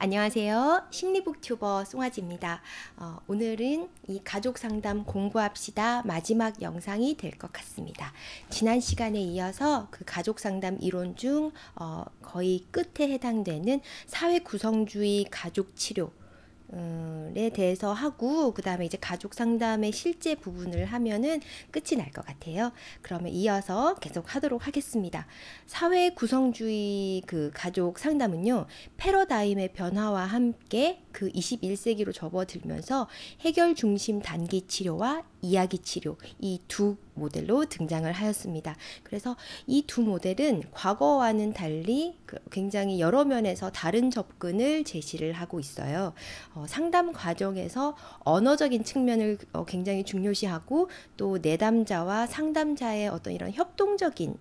안녕하세요. 심리북튜버 송아지입니다. 어, 오늘은 이 가족 상담 공부합시다 마지막 영상이 될 것 같습니다. 지난 시간에 이어서 그 가족 상담 이론 중 어, 거의 끝에 해당되는 사회 구성주의 가족 치료 에 대해서 하고 그 다음에 이제 가족 상담의 실제 부분을 하면은 끝이 날 것 같아요. 그러면 이어서 계속 하도록 하겠습니다. 사회 구성주의 그 가족 상담은요 패러다임의 변화와 함께 그 21세기로 접어들면서 해결 중심 단기 치료와 이야기 치료 이 두 모델로 등장을 하였습니다. 그래서 이 두 모델은 과거와는 달리 그 굉장히 여러 면에서 다른 접근을 제시를 하고 있어요. 어, 상담 과정에서 언어적인 측면을 어, 굉장히 중요시하고 또 내담자와 상담자의 어떤 이런 협동적인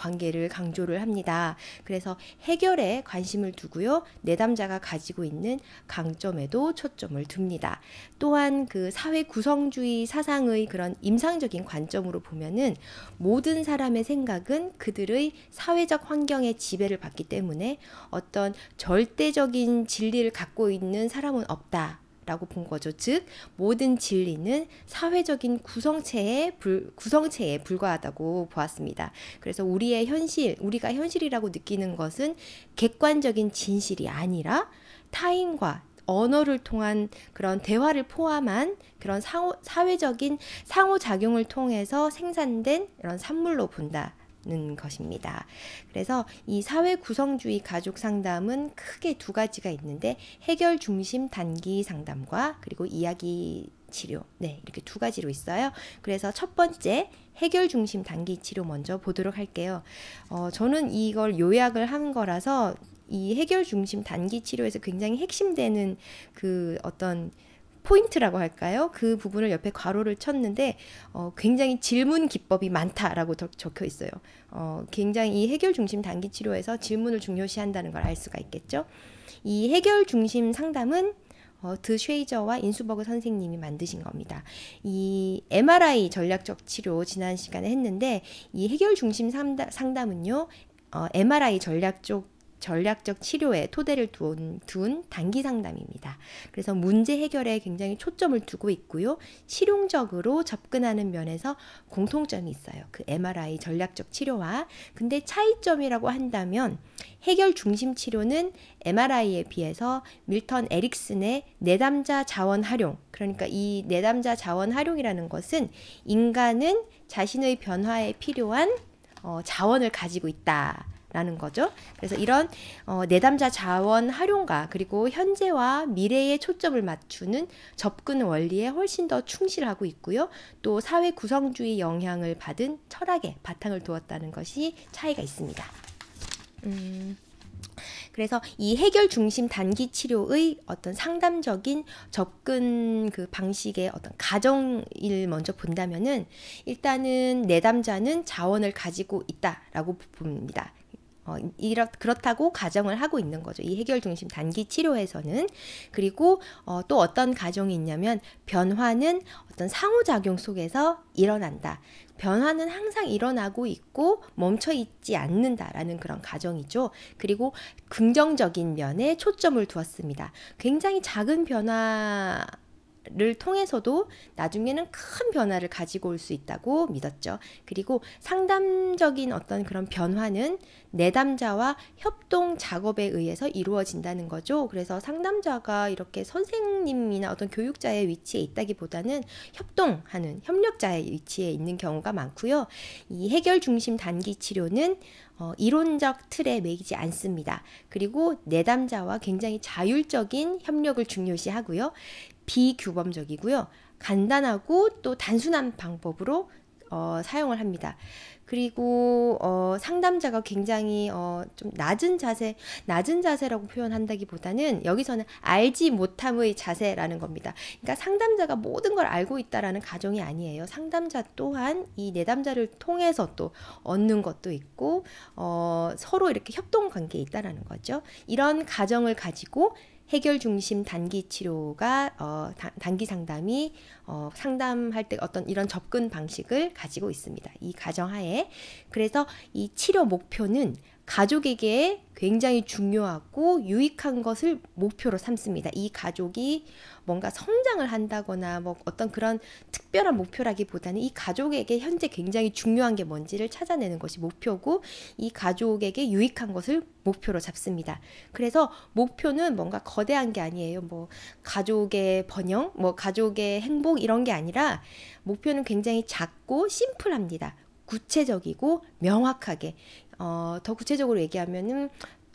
관계를 강조를 합니다. 그래서 해결에 관심을 두고요. 내담자가 가지고 있는 강점에도 초점을 둡니다. 또한 그 사회 구성주의 사상의 그런 임상적인 관점으로 보면은 모든 사람의 생각은 그들의 사회적 환경의 지배를 받기 때문에 어떤 절대적인 진리를 갖고 있는 사람은 없다. 라고 본 거죠. 즉, 모든 진리는 사회적인 구성체에, 불, 구성체에 불과하다고 보았습니다. 그래서 우리의 현실, 우리가 현실이라고 느끼는 것은 객관적인 진실이 아니라 타인과 언어를 통한 그런 대화를 포함한 그런 상호, 사회적인 상호작용을 통해서 생산된 이런 산물로 본다. 는 것입니다. 그래서 이 사회 구성주의 가족 상담은 크게 두 가지가 있는데 해결 중심 단기 상담과 그리고 이야기 치료. 네, 이렇게 두 가지로 있어요. 그래서 첫 번째 해결 중심 단기 치료 먼저 보도록 할게요. 어, 저는 이걸 요약을 한 거라서 이 해결 중심 단기 치료에서 굉장히 핵심되는 그 어떤 포인트라고 할까요? 그 부분을 옆에 괄호를 쳤는데 어, 굉장히 질문 기법이 많다라고 적혀 있어요. 어, 굉장히 해결 중심 단기 치료에서 질문을 중요시한다는 걸 알 수가 있겠죠. 이 해결 중심 상담은 어, 드 쉐이저와 인수버그 선생님이 만드신 겁니다. 이 MRI 전략적 치료 지난 시간에 했는데 이 해결 중심 상담, 상담은요, 어, MRI 전략적 전략적 치료에 토대를 둔, 둔 단기 상담입니다. 그래서 문제 해결에 굉장히 초점을 두고 있고요. 실용적으로 접근하는 면에서 공통점이 있어요. 그 MRI 전략적 치료와. 근데 차이점이라고 한다면 해결 중심 치료는 MRI에 비해서 밀턴 에릭슨의 내담자 자원 활용. 그러니까 이 내담자 자원 활용이라는 것은 인간은 자신의 변화에 필요한 어, 자원을 가지고 있다. 라는 거죠. 그래서 이런 어, 내담자 자원 활용과 그리고 현재와 미래에 초점을 맞추는 접근 원리에 훨씬 더 충실하고 있고요. 또 사회 구성주의 영향을 받은 철학에 바탕을 두었다는 것이 차이가 있습니다. 음. 그래서 이 해결 중심 단기 치료의 어떤 상담적인 접근 그 방식의 어떤 가정일 먼저 본다면은 일단은 내담자는 자원을 가지고 있다라고 봅니다. 어, 이렇, 그렇다고 가정을 하고 있는 거죠. 이 해결 중심 단기 치료에서는. 그리고 어, 또 어떤 가정이 있냐면 변화는 어떤 상호작용 속에서 일어난다. 변화는 항상 일어나고 있고 멈춰 있지 않는다라는 그런 가정이죠. 그리고 긍정적인 면에 초점을 두었습니다. 굉장히 작은 변화 를 통해서도 나중에는 큰 변화를 가지고 올 수 있다고 믿었죠. 그리고 상담적인 어떤 그런 변화는 내담자와 협동 작업에 의해서 이루어진다는 거죠. 그래서 상담자가 이렇게 선생님이나 어떤 교육자의 위치에 있다기보다는 협동하는 협력자의 위치에 있는 경우가 많고요. 이 해결 중심 단기 치료는 어, 이론적 틀에 매이지 않습니다. 그리고 내담자와 굉장히 자율적인 협력을 중요시하고요. 비규범적이고요. 간단하고 또 단순한 방법으로 어, 사용을 합니다. 그리고 어, 상담자가 굉장히 어, 좀 낮은 자세, 낮은 자세라고 표현한다기보다는 여기서는 알지 못함의 자세라는 겁니다. 그러니까 상담자가 모든 걸 알고 있다라는 가정이 아니에요. 상담자 또한 이 내담자를 통해서 또 얻는 것도 있고 어, 서로 이렇게 협동 관계에 있다라는 거죠. 이런 가정을 가지고 해결 중심 단기 치료가 어, 다, 단기 상담이 어, 상담할 때 어떤 이런 접근 방식을 가지고 있습니다. 이 가정하에 그래서 이 치료 목표는 가족에게 굉장히 중요하고 유익한 것을 목표로 삼습니다. 이 가족이 뭔가 성장을 한다거나 뭐 어떤 그런 특별한 목표라기보다는 이 가족에게 현재 굉장히 중요한 게 뭔지를 찾아내는 것이 목표고 이 가족에게 유익한 것을 목표로 잡습니다. 그래서 목표는 뭔가 거대한 게 아니에요. 뭐 가족의 번영, 뭐 가족의 행복 이런 게 아니라 목표는 굉장히 작고 심플합니다. 구체적이고 명확하게 어, 더 구체적으로 얘기하면은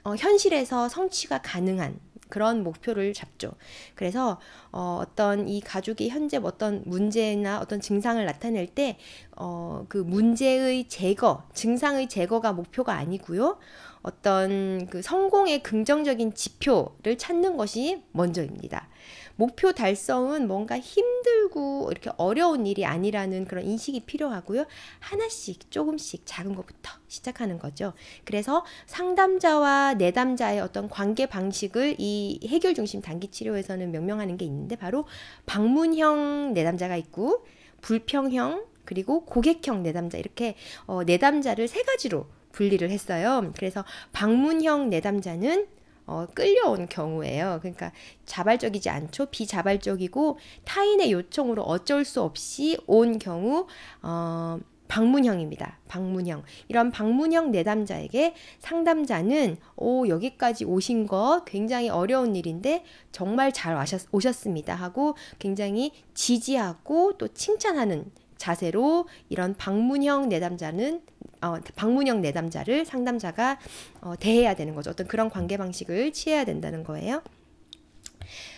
어, 현실에서 성취가 가능한 그런 목표를 잡죠. 그래서 어, 어떤 이 가족이 현재 어떤 문제나 어떤 증상을 나타낼 때 어, 그 문제의 제거, 증상의 제거가 목표가 아니고요. 어떤 그 성공의 긍정적인 지표를 찾는 것이 먼저입니다. 목표 달성은 뭔가 힘들고 이렇게 어려운 일이 아니라는 그런 인식이 필요하고요. 하나씩 조금씩 작은 것부터 시작하는 거죠. 그래서 상담자와 내담자의 어떤 관계 방식을 이 해결 중심 단기 치료에서는 명명하는 게 있는데 바로 방문형 내담자가 있고 불평형 그리고 고객형 내담자 이렇게 어, 내담자를 세 가지로 분리를 했어요. 그래서 방문형 내담자는 어, 끌려온 경우예요. 그러니까 자발적이지 않죠. 비자발적이고 타인의 요청으로 어쩔 수 없이 온 경우 어, 방문형입니다. 방문형. 이런 방문형 내담자에게 상담자는 오, 여기까지 오신 거 굉장히 어려운 일인데 정말 잘 오셨, 습니다 하고 굉장히 지지하고 또 칭찬하는 자세로 이런 방문형 내담자는 어, 방문형 내담자를 상담자가 어, 대해야 되는 거죠. 어떤 그런 관계 방식을 취해야 된다는 거예요.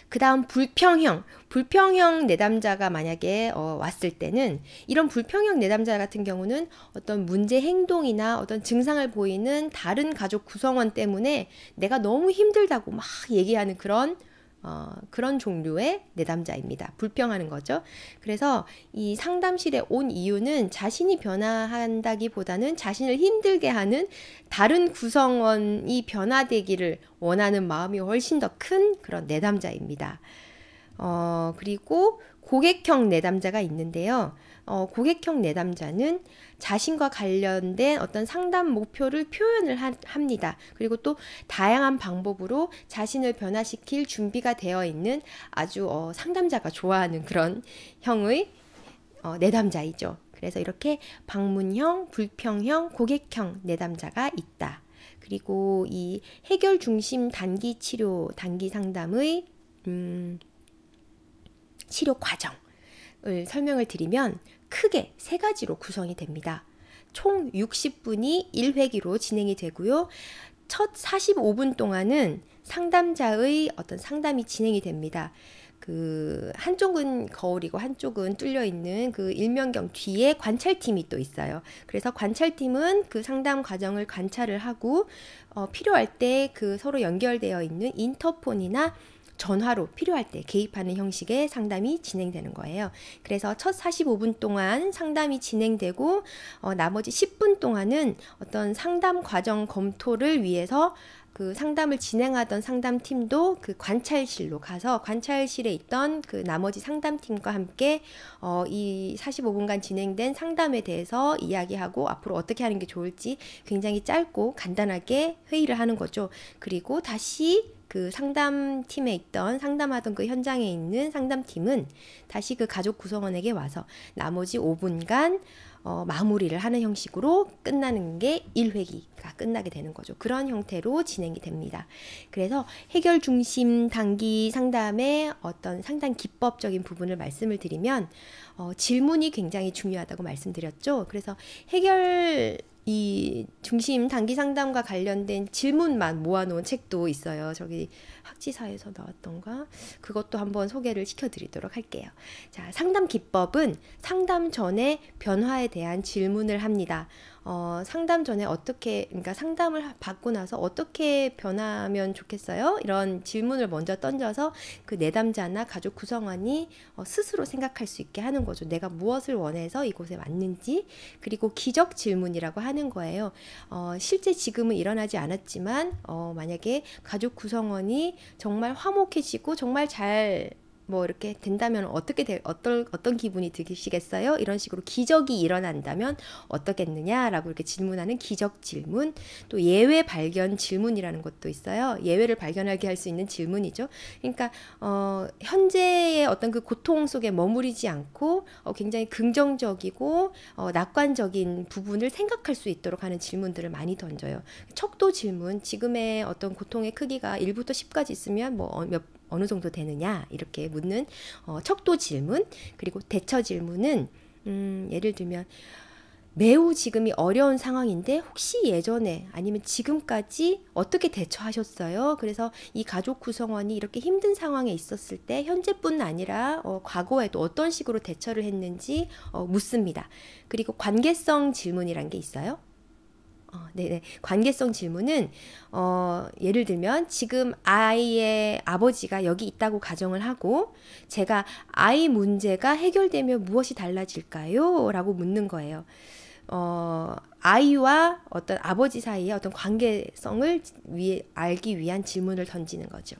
그 다음 불평형. 불평형 내담자가 만약에 어, 왔을 때는 이런 불평형 내담자 같은 경우는 어떤 문제 행동이나 어떤 증상을 보이는 다른 가족 구성원 때문에 내가 너무 힘들다고 막 얘기하는 그런 어, 그런 종류의 내담자입니다. 불평하는 거죠. 그래서 이 상담실에 온 이유는 자신이 변화한다기보다는 자신을 힘들게 하는 다른 구성원이 변화되기를 원하는 마음이 훨씬 더 큰 그런 내담자입니다. 어, 그리고 고객형 내담자가 있는데요. 어, 고객형 내담자는 자신과 관련된 어떤 상담 목표를 표현을 하, 합니다. 그리고 또 다양한 방법으로 자신을 변화시킬 준비가 되어 있는 아주 어, 상담자가 좋아하는 그런 형의 어, 내담자이죠. 그래서 이렇게 방문형, 불평형, 고객형 내담자가 있다. 그리고 이 해결 중심 단기 치료, 단기 상담의 음, 치료 과정을 설명을 드리면 크게 세 가지로 구성이 됩니다. 총 60분이 1회기로 진행이 되고요. 첫 45분 동안은 상담자의 어떤 상담이 진행이 됩니다. 그 한쪽은 거울이고 한쪽은 뚫려 있는 그 일면경 뒤에 관찰팀이 또 있어요. 그래서 관찰팀은 그 상담 과정을 관찰을 하고 어, 필요할 때 그 서로 연결되어 있는 인터폰이나 전화로 필요할 때 개입하는 형식의 상담이 진행되는 거예요. 그래서 첫 45분 동안 상담이 진행되고 어, 나머지 10분 동안은 어떤 상담 과정 검토를 위해서 그 상담을 진행하던 상담팀도 그 관찰실로 가서 관찰실에 있던 그 나머지 상담팀과 함께 어, 이 45분간 진행된 상담에 대해서 이야기하고 앞으로 어떻게 하는 게 좋을지 굉장히 짧고 간단하게 회의를 하는 거죠. 그리고 다시 그 상담팀에 있던 상담하던 그 현장에 있는 상담팀은 다시 그 가족 구성원에게 와서 나머지 5분간 어, 마무리를 하는 형식으로 끝나는 게 1회기가 끝나게 되는 거죠. 그런 형태로 진행이 됩니다. 그래서 해결 중심 단기 상담의 어떤 상담 기법적인 부분을 말씀을 드리면 어, 질문이 굉장히 중요하다고 말씀드렸죠. 그래서 해결 이 중심 단기 상담과 관련된 질문만 모아놓은 책도 있어요. 저기 학지사에서 나왔던가 그것도 한번 소개를 시켜드리도록 할게요. 자, 상담 기법은 상담 전에 변화에 대한 질문을 합니다. 어, 상담 전에 어떻게 그러니까 상담을 받고 나서 어떻게 변하면 좋겠어요? 이런 질문을 먼저 던져서 그 내담자나 가족 구성원이 어, 스스로 생각할 수 있게 하는 거죠. 내가 무엇을 원해서 이곳에 왔는지 그리고 기적 질문이라고 하는 거예요. 어, 실제 지금은 일어나지 않았지만 어, 만약에 가족 구성원이 정말 화목해지고 정말 잘뭐 이렇게 된다면 어떻게 되, 어떤 어떤 기분이 드시겠어요? 이런 식으로 기적이 일어난다면 어떻겠느냐라고 이렇게 질문하는 기적 질문, 또 예외 발견 질문이라는 것도 있어요. 예외를 발견하게 할 수 있는 질문이죠. 그러니까 어, 현재의 어떤 그 고통 속에 머무르지 않고 어, 굉장히 긍정적이고 어, 낙관적인 부분을 생각할 수 있도록 하는 질문들을 많이 던져요. 척도 질문, 지금의 어떤 고통의 크기가 1부터 10까지 있으면 뭐몇 어, 어느 정도 되느냐 이렇게 묻는 어, 척도 질문 그리고 대처 질문은 음, 예를 들면 매우 지금이 어려운 상황인데 혹시 예전에 아니면 지금까지 어떻게 대처하셨어요? 그래서 이 가족 구성원이 이렇게 힘든 상황에 있었을 때 현재뿐 아니라 어, 과거에도 어떤 식으로 대처를 했는지 어, 묻습니다. 그리고 관계성 질문이란 게 있어요. 어, 네네. 관계성 질문은 어, 예를 들면 지금 아이의 아버지가 여기 있다고 가정을 하고 제가 아이 문제가 해결되면 무엇이 달라질까요? 라고 묻는 거예요. 어, 아이와 어떤 아버지 사이의 어떤 관계성을 위해, 알기 위한 질문을 던지는 거죠.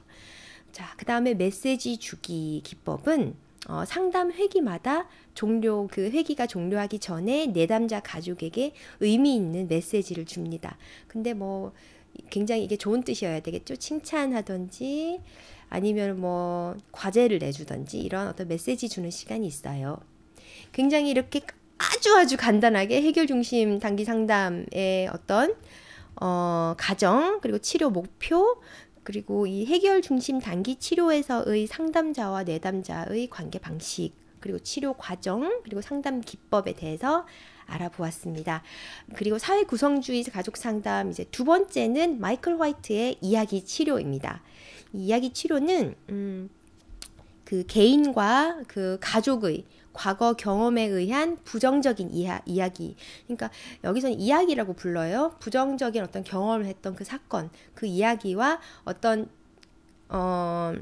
자, 그 다음에 메시지 주기 기법은 어, 상담 회기마다 종료 그 회기가 종료하기 전에 내담자 가족에게 의미 있는 메시지를 줍니다. 근데 뭐 굉장히 이게 좋은 뜻이어야 되겠죠. 칭찬하든지 아니면 뭐 과제를 내주든지 이런 어떤 메시지 주는 시간이 있어요. 굉장히 이렇게 아주 아주 간단하게 해결 중심 단기 상담의 어떤 어, 가정 그리고 치료 목표 그리고 이 해결 중심 단기 치료에서의 상담자와 내담자의 관계 방식, 그리고 치료 과정, 그리고 상담 기법에 대해서 알아보았습니다. 그리고 사회 구성주의 가족 상담 이제 두 번째는 마이클 화이트의 이야기 치료입니다. 이 이야기 치료는 음, 그 개인과 그 가족의 과거 경험에 의한 부정적인 이하, 이야기. 그러니까 여기서는 이야기라고 불러요. 부정적인 어떤 경험을 했던 그 사건, 그 이야기와 어떤 어,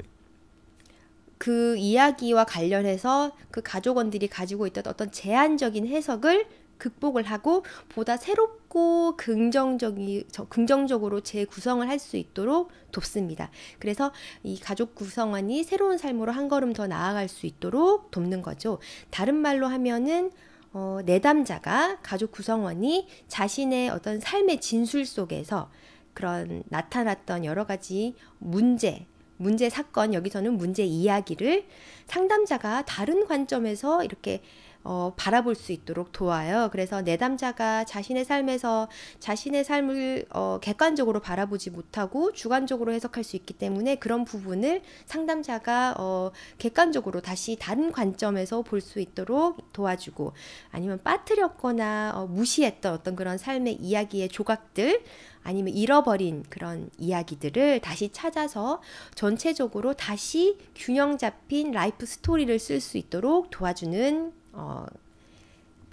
그 이야기와 관련해서 그 가족원들이 가지고 있던 어떤 제한적인 해석을 극복을 하고 보다 새롭고 긍정적이 긍정적으로 재구성을 할 수 있도록 돕습니다. 그래서 이 가족 구성원이 새로운 삶으로 한 걸음 더 나아갈 수 있도록 돕는 거죠. 다른 말로 하면은 어, 내담자가 가족 구성원이 자신의 어떤 삶의 진술 속에서 그런 나타났던 여러 가지 문제, 문제 사건, 여기서는 문제 이야기를 상담자가 다른 관점에서 이렇게 어, 바라볼 수 있도록 도와요. 그래서 내담자가 자신의 삶에서 자신의 삶을 어, 객관적으로 바라보지 못하고 주관적으로 해석할 수 있기 때문에 그런 부분을 상담자가 어, 객관적으로 다시 다른 관점에서 볼 수 있도록 도와주고 아니면 빠뜨렸거나 어, 무시했던 어떤 그런 삶의 이야기의 조각들 아니면 잃어버린 그런 이야기들을 다시 찾아서 전체적으로 다시 균형 잡힌 라이프 스토리를 쓸 수 있도록 도와주는 어,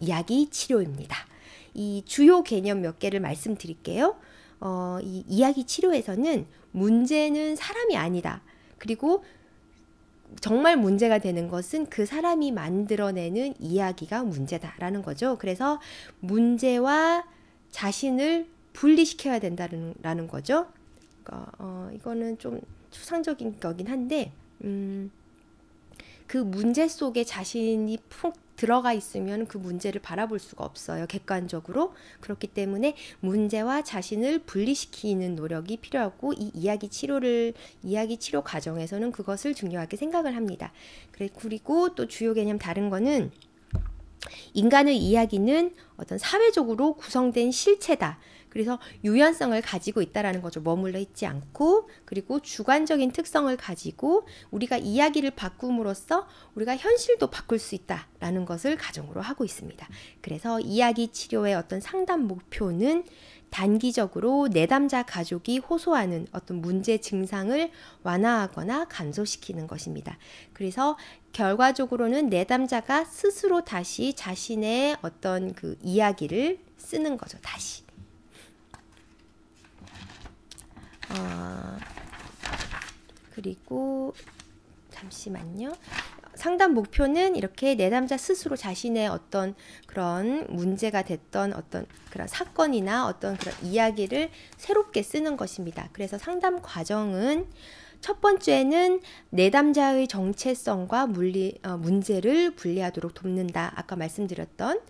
약이 치료입니다. 이 주요 개념 몇 개를 말씀드릴게요. 어, 이 이야기 치료에서는 문제는 사람이 아니다. 그리고 정말 문제가 되는 것은 그 사람이 만들어내는 이야기가 문제다라는 거죠. 그래서 문제와 자신을 분리시켜야 된다라는 거죠. 어, 어, 이거는 좀 추상적인 거긴 한데, 음, 그 문제 속에 자신이 푹 들어가 있으면 그 문제를 바라볼 수가 없어요. 객관적으로. 그렇기 때문에 문제와 자신을 분리시키는 노력이 필요하고 이 이야기 치료를 이야기 치료 과정에서는 그것을 중요하게 생각을 합니다. 그리고 또 주요 개념 다른 거는 인간의 이야기는 어떤 사회적으로 구성된 실체다. 그래서 유연성을 가지고 있다라는 거죠. 머물러 있지 않고 그리고 주관적인 특성을 가지고 우리가 이야기를 바꿈으로써 우리가 현실도 바꿀 수 있다라는 것을 가정으로 하고 있습니다. 그래서 이야기 치료의 어떤 상담 목표는 단기적으로 내담자 가족이 호소하는 어떤 문제 증상을 완화하거나 감소시키는 것입니다. 그래서 결과적으로는 내담자가 스스로 다시 자신의 어떤 그 이야기를 쓰는 거죠. 다시. 어, 그리고 잠시만요. 상담 목표는 이렇게 내담자 스스로 자신의 어떤 그런 문제가 됐던 어떤 그런 사건이나 어떤 그런 이야기를 새롭게 쓰는 것입니다. 그래서 상담 과정은 첫 번째는 내담자의 정체성과 물리 어, 문제를 분리하도록 돕는다. 아까 말씀드렸던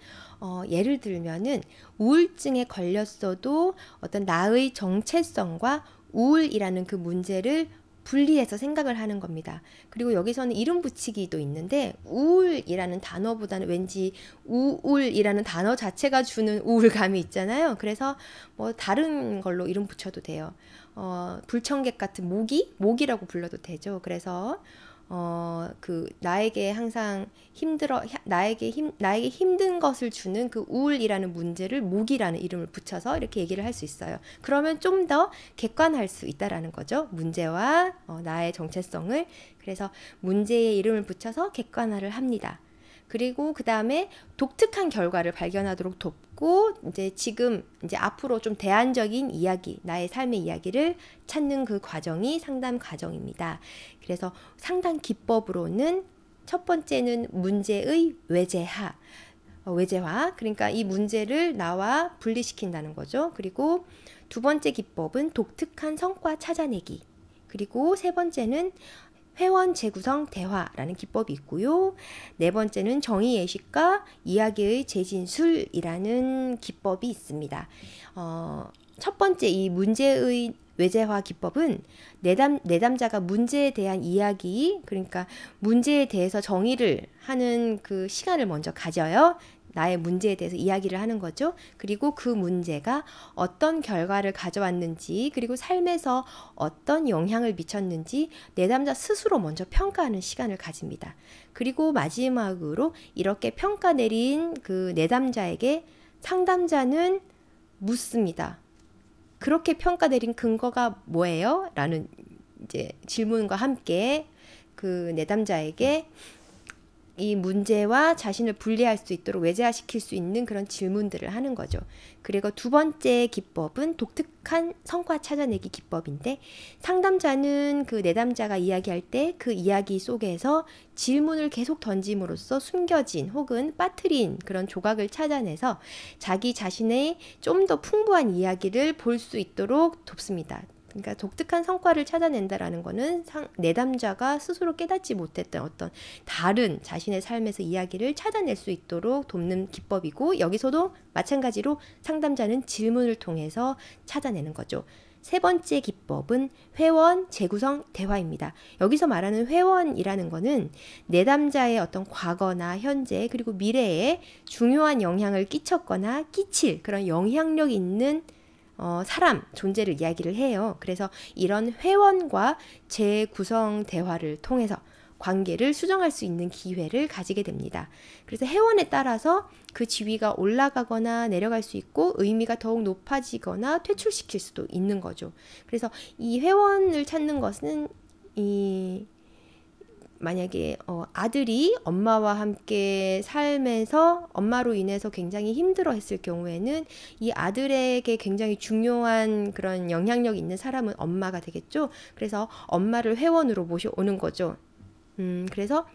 어, 예를 들면은 우울증에 걸렸어도 어떤 나의 정체성과 우울이라는 그 문제를 분리해서 생각을 하는 겁니다. 그리고 여기서는 이름 붙이기도 있는데 우울이라는 단어보다는 왠지 우울이라는 단어 자체가 주는 우울감이 있잖아요. 그래서 뭐 다른 걸로 이름 붙여도 돼요. 어, 불청객 같은 모기? 모기라고 불러도 되죠. 그래서 어, 그 나에게 항상 힘들어 나에게 힘 나에게 힘든 것을 주는 그 우울이라는 문제를 목이라는 이름을 붙여서 이렇게 얘기를 할 수 있어요. 그러면 좀 더 객관할 수 있다라는 거죠. 문제와 어, 나의 정체성을 그래서 문제의 이름을 붙여서 객관화를 합니다. 그리고 그 다음에 독특한 결과를 발견하도록 돕고 이제 지금 이제 앞으로 좀 대안적인 이야기, 나의 삶의 이야기를 찾는 그 과정이 상담 과정입니다. 그래서 상담 기법으로는 첫 번째는 문제의 외재화, 어, 외재화. 그러니까 이 문제를 나와 분리시킨다는 거죠. 그리고 두 번째 기법은 독특한 성과 찾아내기. 그리고 세 번째는 회원 재구성 대화라는 기법이 있고요. 네 번째는 정의 예식과 이야기의 재진술이라는 기법이 있습니다. 어, 첫 번째 이 문제의 외재화 기법은 내담, 내담자가 문제에 대한 이야기, 그러니까 문제에 대해서 정의를 하는 그 시간을 먼저 가져요. 나의 문제에 대해서 이야기를 하는 거죠. 그리고 그 문제가 어떤 결과를 가져왔는지, 그리고 삶에서 어떤 영향을 미쳤는지 내담자 스스로 먼저 평가하는 시간을 가집니다. 그리고 마지막으로 이렇게 평가 내린 그 내담자에게 상담자는 묻습니다. 그렇게 평가 내린 근거가 뭐예요? 라는 이제 질문과 함께 그 내담자에게 이 문제와 자신을 분리할 수 있도록 외제화시킬 수 있는 그런 질문들을 하는 거죠. 그리고 두 번째 기법은 독특한 성과 찾아내기 기법인데 상담자는 그 내담자가 이야기할 때 그 이야기 속에서 질문을 계속 던짐으로써 숨겨진 혹은 빠뜨린 그런 조각을 찾아내서 자기 자신의 좀 더 풍부한 이야기를 볼 수 있도록 돕습니다. 그러니까 독특한 성과를 찾아낸다라는 거는 상, 내담자가 스스로 깨닫지 못했던 어떤 다른 자신의 삶에서 이야기를 찾아낼 수 있도록 돕는 기법이고 여기서도 마찬가지로 상담자는 질문을 통해서 찾아내는 거죠. 세 번째 기법은 회원 재구성 대화입니다. 여기서 말하는 회원이라는 것은 내담자의 어떤 과거나 현재 그리고 미래에 중요한 영향을 끼쳤거나 끼칠 그런 영향력 있는 어, 사람, 존재를 이야기를 해요. 그래서 이런 회원과 재구성 대화를 통해서 관계를 수정할 수 있는 기회를 가지게 됩니다. 그래서 회원에 따라서 그 지위가 올라가거나 내려갈 수 있고 의미가 더욱 높아지거나 퇴출시킬 수도 있는 거죠. 그래서 이 회원을 찾는 것은 이 만약에 어, 아들이 엄마와 함께 삶에서 엄마로 인해서 굉장히 힘들어 했을 경우에는 이 아들에게 굉장히 중요한 그런 영향력 있는 사람은 엄마가 되겠죠. 그래서 엄마를 회원으로 모셔오는 거죠. 음, 그래서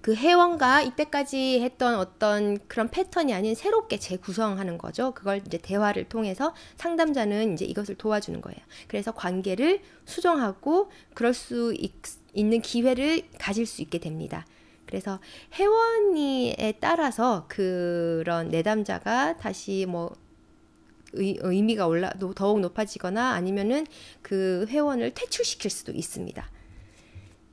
그 회원과 이때까지 했던 어떤 그런 패턴이 아닌 새롭게 재구성하는 거죠. 그걸 이제 대화를 통해서 상담자는 이제 이것을 도와주는 거예요. 그래서 관계를 수정하고 그럴 수 있, 있는 기회를 가질 수 있게 됩니다. 그래서 회원이에 따라서 그런 내담자가 다시 뭐 의, 의미가 올라 더욱 높아지거나 아니면은 그 회원을 퇴출시킬 수도 있습니다.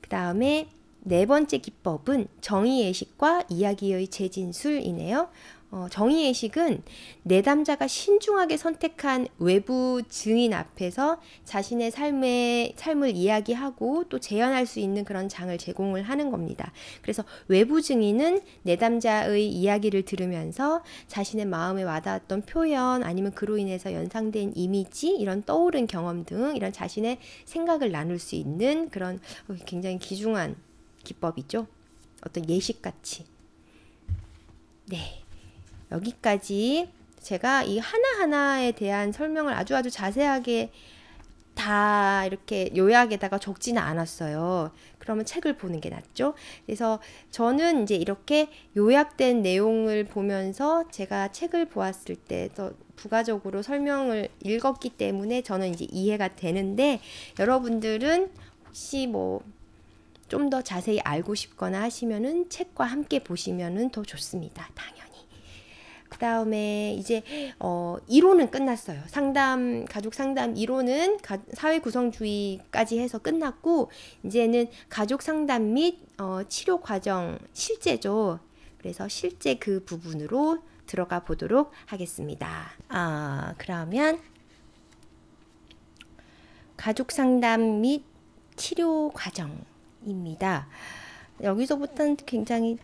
그 다음에 네 번째 기법은 정의의식과 이야기의 재진술이네요. 어, 정의의식은 내담자가 신중하게 선택한 외부 증인 앞에서 자신의 삶의, 삶을 이야기하고 또 재현할 수 있는 그런 장을 제공을 하는 겁니다. 그래서 외부 증인은 내담자의 이야기를 들으면서 자신의 마음에 와닿았던 표현 아니면 그로 인해서 연상된 이미지, 이런 떠오른 경험 등 이런 자신의 생각을 나눌 수 있는 그런 굉장히 귀중한 기법이죠. 어떤 예식같이. 네. 여기까지 제가 이 하나하나에 대한 설명을 아주 아주 자세하게 다 이렇게 요약에다가 적지는 않았어요. 그러면 책을 보는 게 낫죠. 그래서 저는 이제 이렇게 요약된 내용을 보면서 제가 책을 보았을 때 더 부가적으로 설명을 읽었기 때문에 저는 이제 이해가 되는데 여러분들은 혹시 뭐 좀더 자세히 알고 싶거나 하시면은 책과 함께 보시면은 더 좋습니다. 당연히. 그 다음에 이제 어 1호는 끝났어요. 상담 가족 상담 1호는 가, 사회 구성주의까지 해서 끝났고 이제는 가족 상담 및 어, 치료 과정 실제죠. 그래서 실제 그 부분으로 들어가 보도록 하겠습니다. 아 그러면 가족 상담 및 치료 과정 입니다. 여기서부터는 굉장히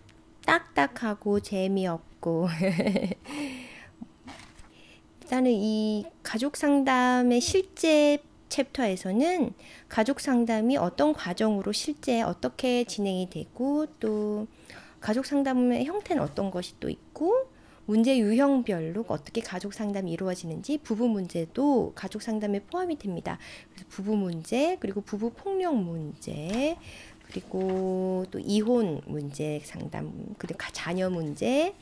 딱딱하고 재미없고 일단은 이 가족 상담의 실제 챕터에서는 가족 상담이 어떤 과정으로 실제 어떻게 진행이 되고 또 가족 상담의 형태는 어떤 것이 또 있고 문제 유형별로 어떻게 가족 상담이 이루어지는지 부부 문제도 가족 상담에 포함이 됩니다. 그래서 부부 문제, 그리고 부부 폭력 문제, 그리고 또 이혼 문제 상담, 그리고 자녀 문제,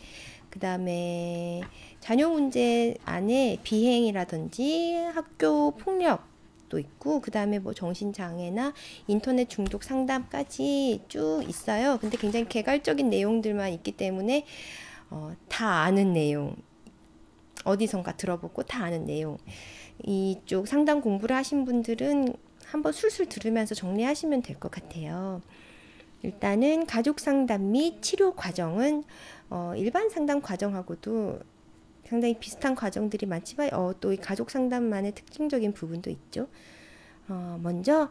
그 다음에 자녀 문제 안에 비행이라든지 학교 폭력, 도 있고 그 다음에 뭐 정신장애나 인터넷 중독 상담까지 쭉 있어요. 근데 굉장히 개괄적인 내용들만 있기 때문에 어, 다 아는 내용, 어디선가 들어보고 다 아는 내용. 이쪽 상담 공부를 하신 분들은 한번 술술 들으면서 정리하시면 될 것 같아요. 일단은 가족 상담 및 치료 과정은 어, 일반 상담 과정하고도 상당히 비슷한 과정들이 많지만 어, 또 가족 상담만의 특징적인 부분도 있죠. 어, 먼저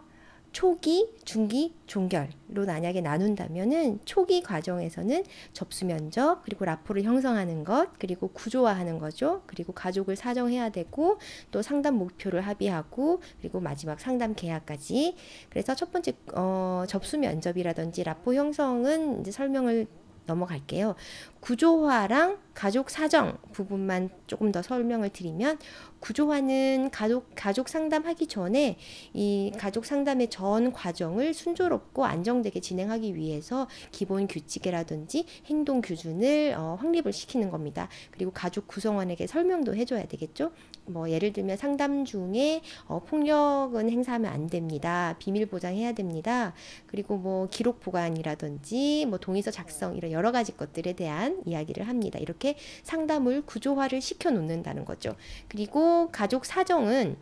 초기, 중기, 종결로 만약에 나눈다면은 초기 과정에서는 접수 면접, 그리고 라포를 형성하는 것, 그리고 구조화하는 거죠. 그리고 가족을 사정해야 되고 또 상담 목표를 합의하고 그리고 마지막 상담 계약까지. 그래서 첫 번째 어, 접수 면접이라든지 라포 형성은 이제 설명을 넘어갈게요. 구조화랑 가족 사정 부분만 조금 더 설명을 드리면 구조화는 가족 가족 상담하기 전에 이 가족 상담의 전 과정을 순조롭고 안정되게 진행하기 위해서 기본 규칙이라든지 행동 규준을 어, 확립을 시키는 겁니다. 그리고 가족 구성원에게 설명도 해줘야 되겠죠. 뭐 예를 들면 상담 중에 어, 폭력은 행사하면 안 됩니다. 비밀 보장해야 됩니다. 그리고 뭐 기록 보관이라든지 뭐 동의서 작성 이런 여러 가지 것들에 대한 이야기를 합니다. 이렇게 이렇게 상담을 구조화를 시켜 놓는다는 거죠. 그리고 가족 사정은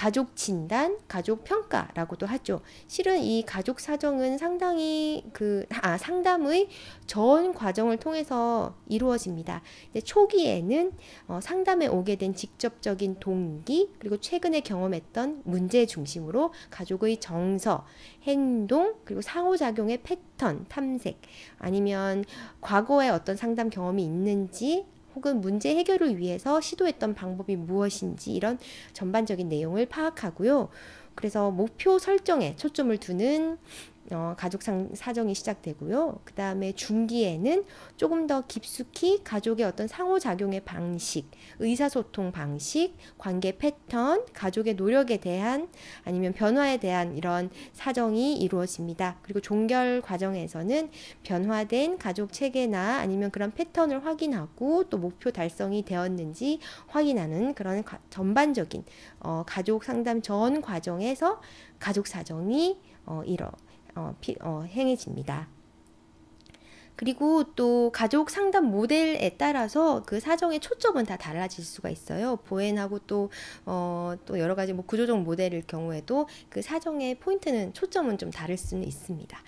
가족 진단, 가족 평가라고도 하죠. 실은 이 가족 사정은 상당히 그, 아, 상담의 전 과정을 통해서 이루어집니다. 초기에는 어, 상담에 오게 된 직접적인 동기, 그리고 최근에 경험했던 문제 중심으로 가족의 정서, 행동, 그리고 상호작용의 패턴 탐색, 아니면 과거에 어떤 상담 경험이 있는지, 혹은 문제 해결을 위해서 시도했던 방법이 무엇인지 이런 전반적인 내용을 파악하고요. 그래서 목표 설정에 초점을 두는 어, 가족 상, 사정이 시작되고요. 그 다음에 중기에는 조금 더 깊숙이 가족의 어떤 상호작용의 방식, 의사소통 방식, 관계 패턴, 가족의 노력에 대한 아니면 변화에 대한 이런 사정이 이루어집니다. 그리고 종결 과정에서는 변화된 가족 체계나 아니면 그런 패턴을 확인하고 또 목표 달성이 되었는지 확인하는 그런 가, 전반적인 어, 가족 상담 전 과정에서 가족 사정이 어, 이러 어, 피, 어, 행해집니다. 그리고 또 가족 상담 모델에 따라서 그 사정의 초점은 다 달라질 수가 있어요. 보엔하고 또, 어, 또 여러 가지 뭐 구조적 모델일 경우에도 그 사정의 포인트는 초점은 좀 다를 수는 있습니다.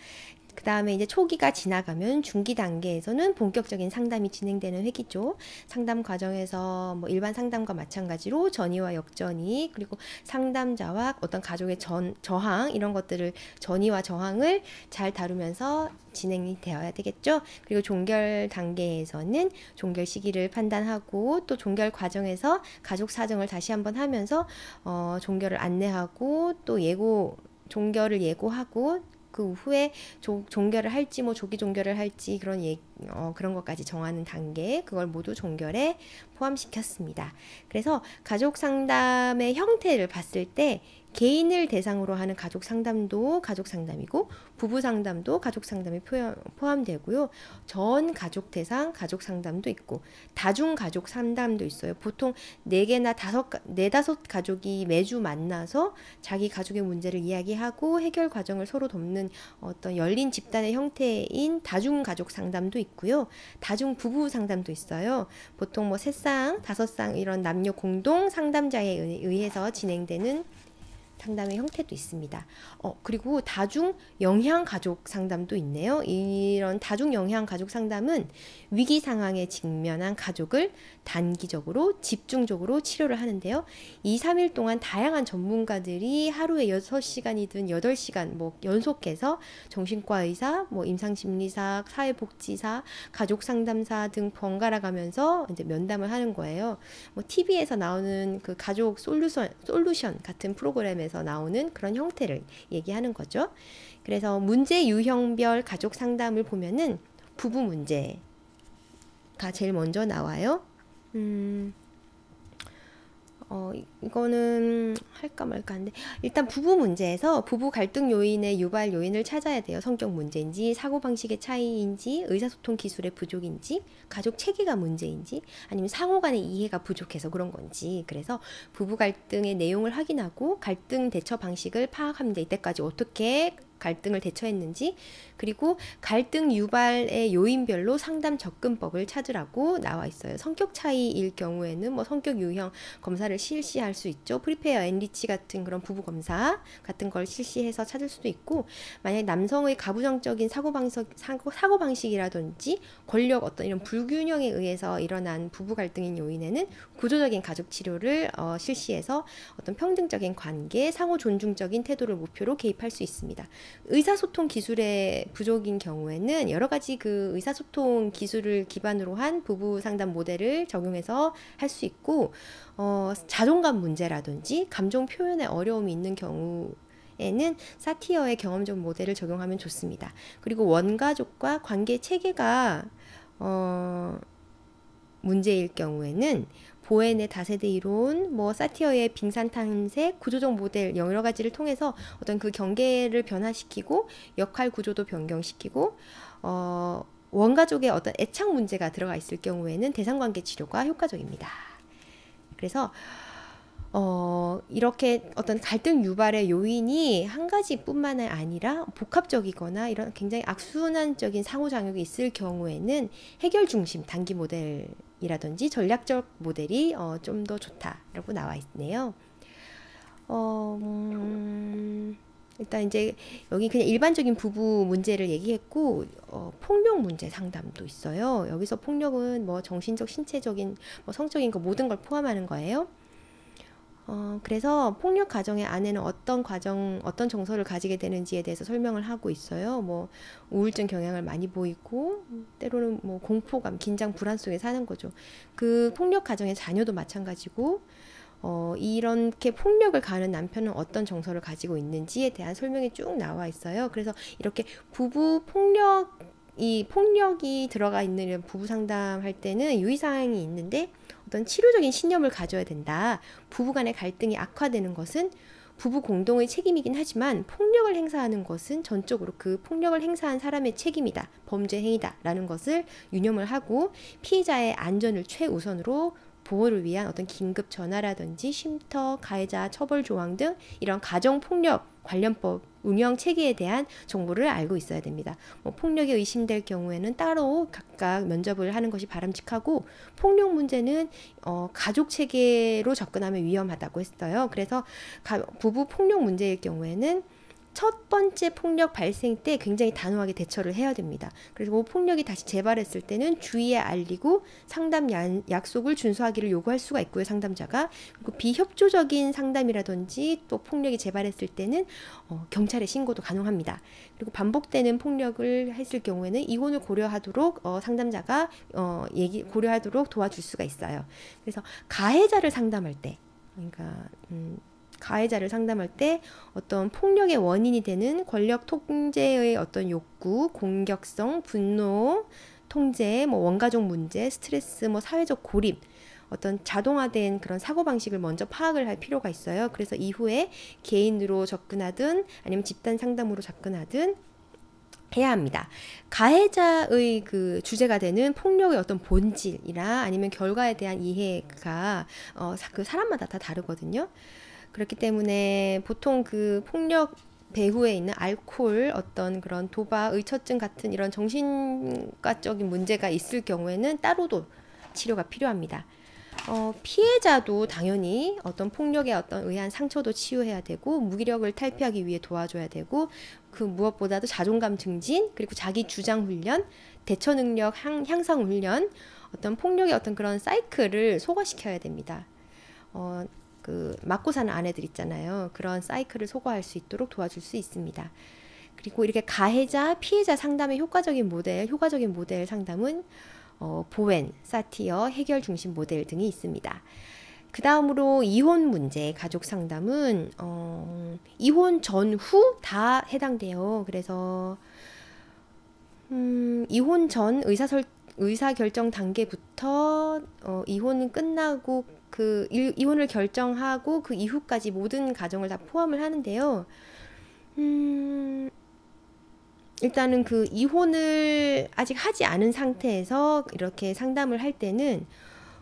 그 다음에 이제 초기가 지나가면 중기 단계에서는 본격적인 상담이 진행되는 회기죠. 상담 과정에서 뭐 일반 상담과 마찬가지로 전이와 역전이 그리고 상담자와 어떤 가족의 전, 저항 이런 것들을 전이와 저항을 잘 다루면서 진행이 되어야 되겠죠. 그리고 종결 단계에서는 종결 시기를 판단하고 또 종결 과정에서 가족 사정을 다시 한번 하면서 어, 종결을 안내하고 또 예고 종결을 예고하고 그 후에 조, 종결을 할지 뭐 조기 종결을 할지 그런 얘 어, 그런 것까지 정하는 단계 그걸 모두 종결에 포함시켰습니다. 그래서 가족 상담의 형태를 봤을 때 개인을 대상으로 하는 가족 상담도 가족 상담이고 부부 상담도 가족 상담에 포함되고요. 전 가족 대상 가족 상담도 있고 다중 가족 상담도 있어요. 보통 네 개나 다섯 네 다섯 가족이 매주 만나서 자기 가족의 문제를 이야기하고 해결 과정을 서로 돕는 어떤 열린 집단의 형태인 다중 가족 상담도 있고요. 다중 부부 상담도 있어요. 보통 뭐 세 쌍, 다섯 쌍 이런 남녀 공동 상담자에 의해서 진행되는 상담의 형태도 있습니다. 어, 그리고 다중 영향 가족 상담도 있네요. 이런 다중 영향 가족 상담은 위기 상황에 직면한 가족을 단기적으로 집중적으로 치료를 하는데요. 2, 3일 동안 다양한 전문가들이 하루에 6시간이든 8시간 뭐 연속해서 정신과 의사, 뭐 임상심리사, 사회복지사, 가족 상담사 등 번갈아 가면서 이제 면담을 하는 거예요. 뭐 TV에서 나오는 그 가족 솔루션 솔루션 같은 프로그램에서 가정서 나오는 그런 형태를 얘기하는 거죠. 그래서 문제 유형별 가족 상담을 보면은 부부 문제가 제일 먼저 나와요. 음, 어, 이거는 할까 말까 한데 일단 부부 문제에서 부부 갈등 요인의 유발 요인을 찾아야 돼요. 성격 문제인지 사고방식의 차이인지 의사소통 기술의 부족인지 가족 체계가 문제인지 아니면 상호간의 이해가 부족해서 그런 건지 그래서 부부 갈등의 내용을 확인하고 갈등 대처 방식을 파악하면 돼. 이때까지 어떻게 갈등을 대처했는지 그리고 갈등 유발의 요인별로 상담 접근법을 찾으라고 나와 있어요. 성격 차이일 경우에는 뭐 성격 유형 검사를 실시할 수 있죠. 프리페어 엔리치 같은 그런 부부 검사 같은 걸 실시해서 찾을 수도 있고 만약 에 남성의 가부정적인 사고방식 사고, 사고방식이라든지 권력 어떤 이런 불균형에 의해서 일어난 부부 갈등인 요인에는 구조적인 가족 치료를 어, 실시해서 어떤 평등적인 관계, 상호 존중적인 태도를 목표로 개입할 수 있습니다. 의사소통 기술의 부족인 경우에는 여러 가지 그 의사소통 기술을 기반으로 한 부부 상담 모델을 적용해서 할 수 있고 어, 자존감 문제라든지 감정 표현에 어려움이 있는 경우 에는 사티어의 경험적 모델을 적용하면 좋습니다. 그리고 원가족과 관계 체계가 어, 문제일 경우에는 보엔의 다세대 이론, 뭐 사티어의 빙산 탐색, 구조적 모델 여러 가지를 통해서 어떤 그 경계를 변화시키고 역할 구조도 변경시키고 어, 원가족의 어떤 애착 문제가 들어가 있을 경우에는 대상관계 치료가 효과적입니다. 그래서 어, 이렇게 어떤 갈등 유발의 요인이 한 가지뿐만 아니라 복합적이거나 이런 굉장히 악순환적인 상호작용이 있을 경우에는 해결 중심 단기 모델이라든지 전략적 모델이 어, 좀 더 좋다라고 나와 있네요. 어, 음, 일단 이제 여기 그냥 일반적인 부부 문제를 얘기했고 어, 폭력 문제 상담도 있어요. 여기서 폭력은 뭐 정신적, 신체적인, 뭐 성적인 거 모든 걸 포함하는 거예요. 어, 그래서 폭력 가정의 아내는 어떤 과정, 어떤 정서를 가지게 되는지에 대해서 설명을 하고 있어요. 뭐 우울증 경향을 많이 보이고 때로는 뭐 공포감, 긴장, 불안 속에 사는 거죠. 그 폭력 가정의 자녀도 마찬가지고 어, 이렇게 폭력을 가는 남편은 어떤 정서를 가지고 있는지에 대한 설명이 쭉 나와 있어요. 그래서 이렇게 부부 폭력 이 폭력이 들어가 있는 부부 상담할 때는 유의사항이 있는데 어떤 치료적인 신념을 가져야 된다. 부부 간의 갈등이 악화되는 것은 부부 공동의 책임이긴 하지만 폭력을 행사하는 것은 전적으로 그 폭력을 행사한 사람의 책임이다. 범죄 행위다라는 것을 유념을 하고 피해자의 안전을 최우선으로 보호를 위한 어떤 긴급 전화라든지 쉼터, 가해자 처벌 조항 등 이런 가정 폭력 관련법 운영 체계에 대한 정보를 알고 있어야 됩니다. 뭐 폭력이 의심될 경우에는 따로 각각 면접을 하는 것이 바람직하고 폭력 문제는 어, 가족 체계로 접근하면 위험하다고 했어요. 그래서 가, 부부 폭력 문제일 경우에는 첫 번째 폭력 발생 때 굉장히 단호하게 대처를 해야 됩니다. 그래서 뭐 폭력이 다시 재발했을 때는 주의에 알리고 상담 약속을 준수하기를 요구할 수가 있고요, 상담자가. 그리고 비협조적인 상담이라든지 또 폭력이 재발했을 때는 어, 경찰에 신고도 가능합니다. 그리고 반복되는 폭력을 했을 경우에는 이혼을 고려하도록 어, 상담자가 어, 얘기 고려하도록 도와줄 수가 있어요. 그래서 가해자를 상담할 때 그러니까 음, 가해자를 상담할 때 어떤 폭력의 원인이 되는 권력 통제의 어떤 욕구, 공격성, 분노, 통제, 뭐 원가족 문제, 스트레스, 뭐 사회적 고립, 어떤 자동화된 그런 사고방식을 먼저 파악을 할 필요가 있어요. 그래서 이후에 개인으로 접근하든 아니면 집단 상담으로 접근하든 해야 합니다. 가해자의 그 주제가 되는 폭력의 어떤 본질이나 아니면 결과에 대한 이해가 어, 그 사람마다 다 다르거든요. 그렇기 때문에 보통 그 폭력 배후에 있는 알코올 어떤 그런 도박 의처증 같은 이런 정신과적인 문제가 있을 경우에는 따로도 치료가 필요합니다. 어, 피해자도 당연히 어떤 폭력에 어떤 의한 상처도 치유해야 되고 무기력을 탈피하기 위해 도와줘야 되고 그 무엇보다도 자존감 증진 그리고 자기 주장 훈련 대처 능력 향상 훈련 어떤 폭력의 어떤 그런 사이클을 소화시켜야 됩니다. 어, 그 맞고 사는 아내들 있잖아요. 그런 사이클을 소거할 수 있도록 도와줄 수 있습니다. 그리고 이렇게 가해자, 피해자 상담의 효과적인 모델, 효과적인 모델 상담은 어, 보웬, 사티어, 해결 중심 모델 등이 있습니다. 그 다음으로 이혼 문제 가족 상담은 어, 이혼 전 후 다 해당돼요. 그래서 음, 이혼 전 의사 결정 단계부터 어, 이혼 끝나고 그 이혼을 결정하고 그 이후까지 모든 과정을 다 포함을 하는데요. 음, 일단은 그 이혼을 아직 하지 않은 상태에서 이렇게 상담을 할 때는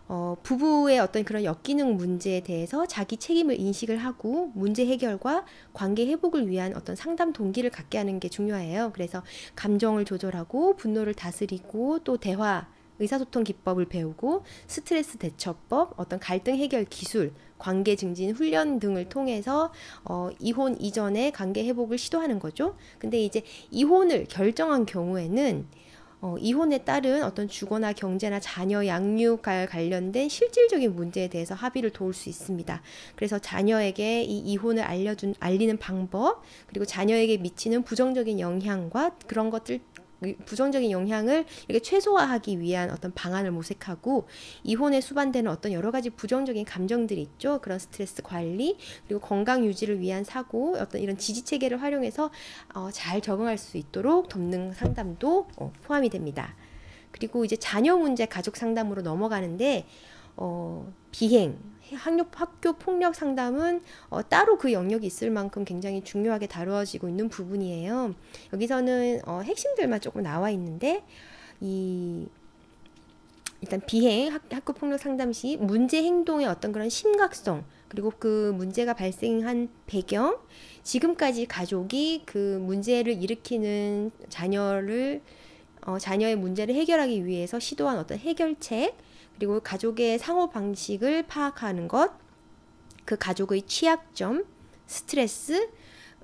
어, 부부의 어떤 그런 역기능 문제에 대해서 자기 책임을 인식을 하고 문제 해결과 관계 회복을 위한 어떤 상담 동기를 갖게 하는 게 중요해요. 그래서 감정을 조절하고 분노를 다스리고 또 대화 의사소통 기법을 배우고 스트레스 대처법, 어떤 갈등 해결 기술, 관계 증진 훈련 등을 통해서 어, 이혼 이전에 관계 회복을 시도하는 거죠. 근데 이제 이혼을 결정한 경우에는 어, 이혼에 따른 어떤 주거나 경제나 자녀 양육과 관련된 실질적인 문제에 대해서 합의를 도울 수 있습니다. 그래서 자녀에게 이 이혼을 알려준, 알리는 방법, 그리고 자녀에게 미치는 부정적인 영향과 그런 것들 부정적인 영향을 이렇게 최소화하기 위한 어떤 방안을 모색하고 이혼에 수반되는 어떤 여러 가지 부정적인 감정들이 있죠. 그런 스트레스 관리 그리고 건강 유지를 위한 사고 어떤 이런 지지 체계를 활용해서 어, 잘 적응할 수 있도록 돕는 상담도 어, 포함이 됩니다. 그리고 이제 자녀 문제 가족 상담으로 넘어가는데 어, 비행, 학력 학교 폭력 상담은 어, 따로 그 영역이 있을 만큼 굉장히 중요하게 다루어지고 있는 부분이에요. 여기서는 어, 핵심들만 조금 나와 있는데 이 일단 비행, 학, 학교 폭력 상담 시 문제 행동의 어떤 그런 심각성 그리고 그 문제가 발생한 배경, 지금까지 가족이 그 문제를 일으키는 자녀를 어, 자녀의 문제를 해결하기 위해서 시도한 어떤 해결책, 그리고 가족의 상호 방식을 파악하는 것, 그 가족의 취약점, 스트레스,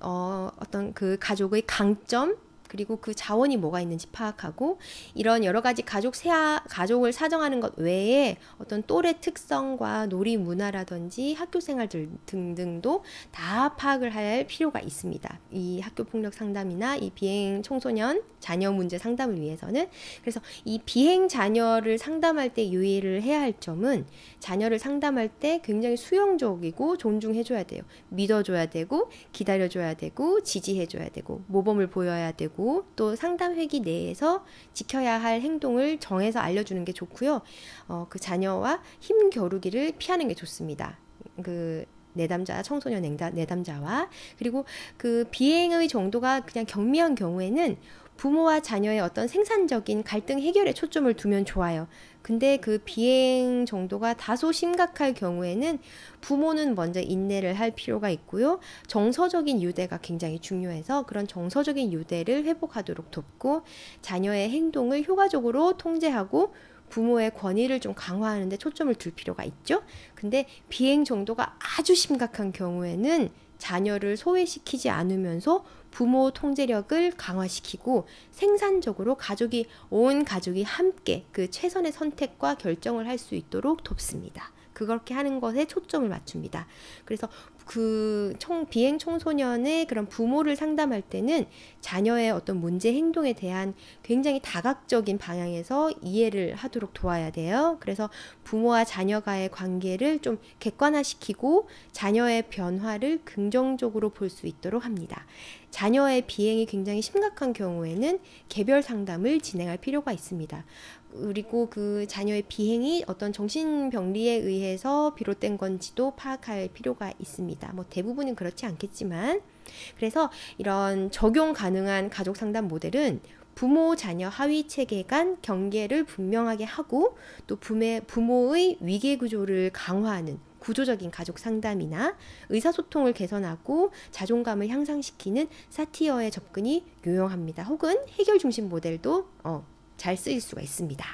어, 어떤 그 가족의 강점, 그리고 그 자원이 뭐가 있는지 파악하고 이런 여러 가지 가족 세아, 가족을 사정하는 것 외에 어떤 또래 특성과 놀이 문화라든지 학교 생활 등등도 다 파악을 할 필요가 있습니다. 이 학교 폭력 상담이나 이 비행 청소년 자녀 문제 상담을 위해서는 그래서 이 비행 자녀를 상담할 때 유의를 해야 할 점은 자녀를 상담할 때 굉장히 수용적이고 존중해 줘야 돼요. 믿어 줘야 되고 기다려 줘야 되고 지지해 줘야 되고 모범을 보여야 되고 되고 또 상담회기 내에서 지켜야 할 행동을 정해서 알려주는 게 좋고요. 어, 그 자녀와 힘겨루기를 피하는 게 좋습니다. 그 내담자, 청소년 냉다, 내담자와 그리고 그 비행의 정도가 그냥 경미한 경우에는 부모와 자녀의 어떤 생산적인 갈등 해결에 초점을 두면 좋아요. 근데 그 비행 정도가 다소 심각할 경우에는 부모는 먼저 인내를 할 필요가 있고요. 정서적인 유대가 굉장히 중요해서 그런 정서적인 유대를 회복하도록 돕고 자녀의 행동을 효과적으로 통제하고 부모의 권위를 좀 강화하는데 초점을 둘 필요가 있죠. 근데 비행 정도가 아주 심각한 경우에는 자녀를 소외시키지 않으면서 부모 통제력을 강화시키고 생산적으로 가족이 온 가족이 함께 그 최선의 선택과 결정을 할 수 있도록 돕습니다. 그렇게 하는 것에 초점을 맞춥니다. 그래서 그 청, 비행 청소년의 그런 부모를 상담할 때는 자녀의 어떤 문제 행동에 대한 굉장히 다각적인 방향에서 이해를 하도록 도와야 돼요. 그래서 부모와 자녀가의 관계를 좀 객관화시키고 자녀의 변화를 긍정적으로 볼 수 있도록 합니다. 자녀의 비행이 굉장히 심각한 경우에는 개별 상담을 진행할 필요가 있습니다. 그리고 그 자녀의 비행이 어떤 정신병리에 의해서 비롯된 건지도 파악할 필요가 있습니다. 뭐 대부분은 그렇지 않겠지만 그래서 이런 적용 가능한 가족 상담 모델은 부모 자녀 하위 체계 간 경계를 분명하게 하고 또 부모, 의 위계 구조를 강화하는 구조적인 가족 상담이나 의사소통을 개선하고 자존감을 향상시키는 사티어의 접근이 유용합니다. 혹은 해결 중심 모델도 어, 잘 쓰일 수가 있습니다.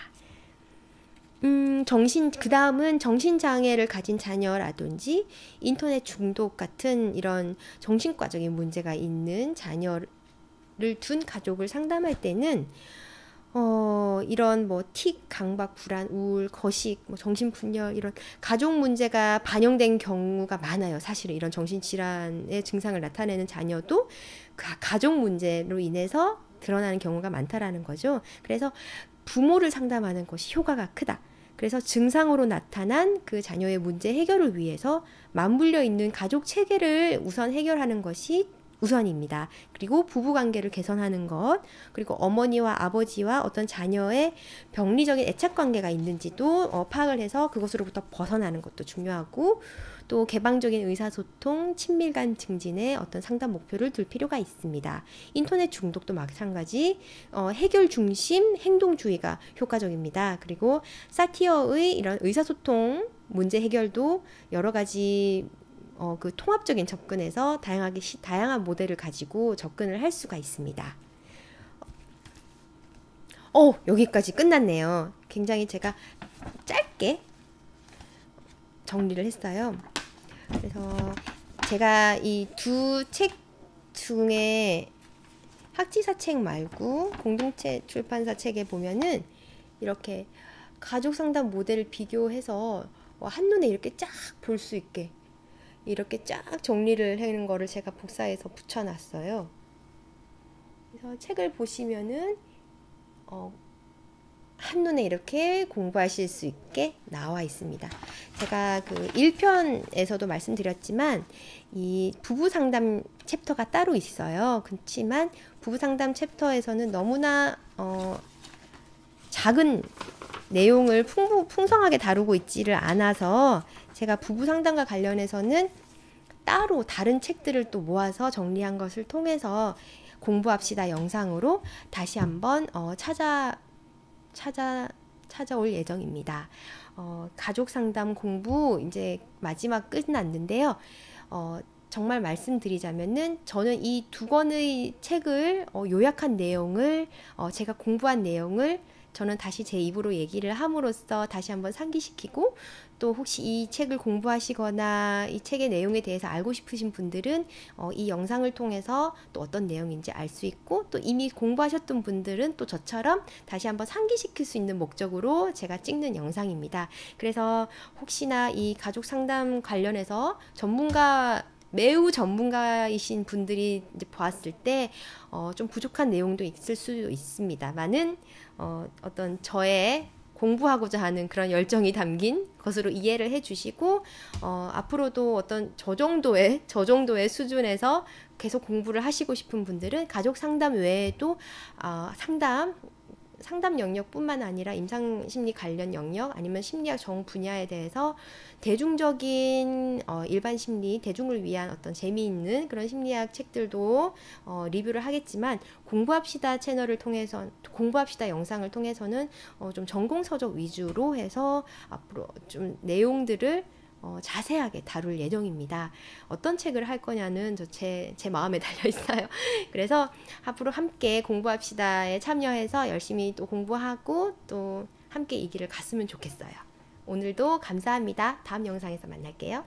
음, 정신, 그 다음은 정신장애를 가진 자녀라든지 인터넷 중독 같은 이런 정신과적인 문제가 있는 자녀를 둔 가족을 상담할 때는 어, 이런 뭐 틱, 강박, 불안, 우울, 거식, 뭐 정신분열 이런 가족 문제가 반영된 경우가 많아요. 사실은 이런 정신질환의 증상을 나타내는 자녀도 그 가족 문제로 인해서 드러나는 경우가 많다라는 거죠. 그래서 부모를 상담하는 것이 효과가 크다. 그래서 증상으로 나타난 그 자녀의 문제 해결을 위해서 맞물려 있는 가족 체계를 우선 해결하는 것이 우선입니다. 그리고 부부 관계를 개선하는 것, 그리고 어머니와 아버지와 어떤 자녀의 병리적인 애착 관계가 있는지도 어, 파악을 해서 그것으로부터 벗어나는 것도 중요하고 또 개방적인 의사소통, 친밀감 증진의 어떤 상담 목표를 둘 필요가 있습니다. 인터넷 중독도 마찬가지 어, 해결 중심 행동주의가 효과적입니다. 그리고 사티어의 이런 의사소통 문제 해결도 여러 가지 어, 그 통합적인 접근에서 다양하게 시, 다양한 모델을 가지고 접근을 할 수가 있습니다. 어, 여기까지 끝났네요. 굉장히 제가 짧게 정리를 했어요. 그래서 제가 이 두 책 중에 학지사 책 말고 공동체 출판사 책에 보면은 이렇게 가족 상담 모델을 비교해서 어, 한눈에 이렇게 쫙 볼 수 있게 이렇게 쫙 정리를 하는 거를 제가 복사해서 붙여놨어요. 그래서 책을 보시면은 어, 한눈에 이렇게 공부하실 수 있게 나와 있습니다. 제가 그 1편에서도 말씀드렸지만 이 부부 상담 챕터가 따로 있어요. 그렇지만 부부 상담 챕터에서는 너무나 어, 작은 내용을 풍부, 풍성하게 다루고 있지를 않아서 제가 부부 상담과 관련해서는 따로 다른 책들을 또 모아서 정리한 것을 통해서 공부합시다 영상으로 다시 한번 어, 찾아 찾아 찾아올 예정입니다. 어, 가족 상담 공부 이제 마지막 끝났는데요. 어, 정말 말씀드리자면은 저는 이 두 권의 책을 어, 요약한 내용을 어, 제가 공부한 내용을 저는 다시 제 입으로 얘기를 함으로써 다시 한번 상기시키고 또 혹시 이 책을 공부하시거나 이 책의 내용에 대해서 알고 싶으신 분들은 어, 이 영상을 통해서 또 어떤 내용인지 알 수 있고 또 이미 공부하셨던 분들은 또 저처럼 다시 한번 상기시킬 수 있는 목적으로 제가 찍는 영상입니다. 그래서 혹시나 이 가족 상담 관련해서 전문가 매우 전문가이신 분들이 이제 보았을 때, 어, 좀 부족한 내용도 있을 수도 있습니다. 많은, 어, 어떤 저의 공부하고자 하는 그런 열정이 담긴 것으로 이해를 해주시고 어, 앞으로도 어떤 저 정도의 저 정도의 수준에서 계속 공부를 하시고 싶은 분들은 가족 상담 외에도 어, 상담 상담 영역뿐만 아니라 임상 심리 관련 영역 아니면 심리학 정 분야에 대해서 대중적인 어, 일반 심리, 대중을 위한 어떤 재미있는 그런 심리학 책들도 어, 리뷰를 하겠지만 공부합시다 채널을 통해서 공부합시다 영상을 통해서는 어, 좀 전공 서적 위주로 해서 앞으로 좀 내용들을 어, 자세하게 다룰 예정입니다. 어떤 책을 할 거냐는 제, 제 마음에 달려 있어요. 그래서 앞으로 함께 공부합시다에 참여해서 열심히 또 공부하고 또 함께 이 길을 갔으면 좋겠어요. 오늘도 감사합니다. 다음 영상에서 만날게요.